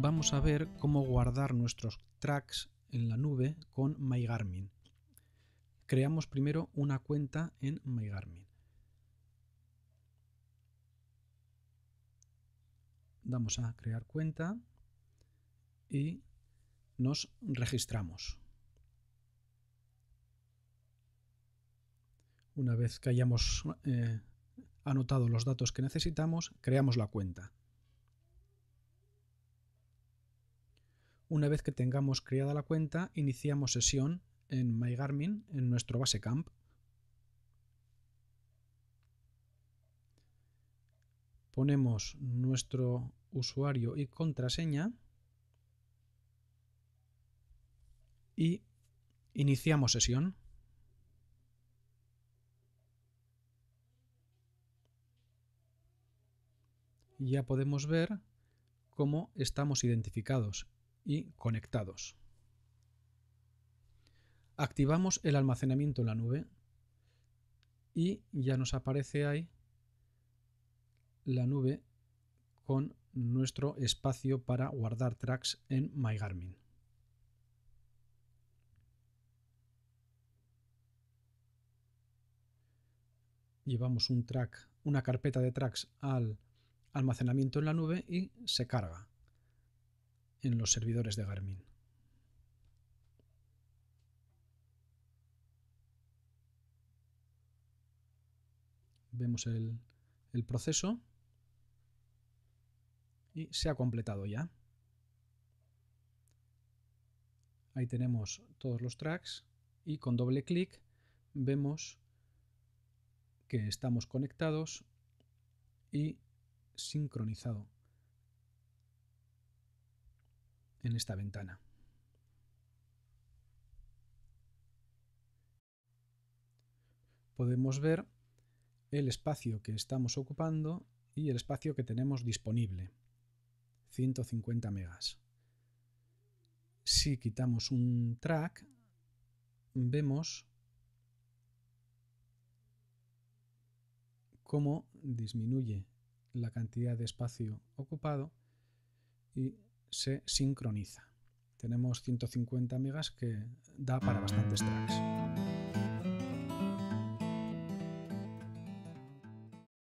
vamos a ver cómo guardar nuestros tracks en la nube con MyGarmin. Creamos primero una cuenta en MyGarmin. Damos a crear cuenta y nos registramos. Una vez que hayamos eh, anotado los datos que necesitamos, creamos la cuenta. Una vez que tengamos creada la cuenta, iniciamos sesión en MyGarmin, en nuestro Basecamp. Ponemos nuestro usuario y contraseña y iniciamos sesión. Ya podemos ver cómo estamos identificados y conectados. Activamos el almacenamiento en la nube y ya nos aparece ahí la nube con nuestro espacio para guardar tracks en MyGarmin. Llevamos un track, una carpeta de tracks al almacenamiento en la nube y se carga en los servidores de Garmin. Vemos el, el proceso y se ha completado ya. Ahí tenemos todos los tracks y con doble clic vemos que estamos conectados y sincronizado en esta ventana. Podemos ver el espacio que estamos ocupando y el espacio que tenemos disponible, 150 megas. Si quitamos un track, vemos cómo disminuye la cantidad de espacio ocupado y se sincroniza. Tenemos 150 megas que da para bastantes tracks.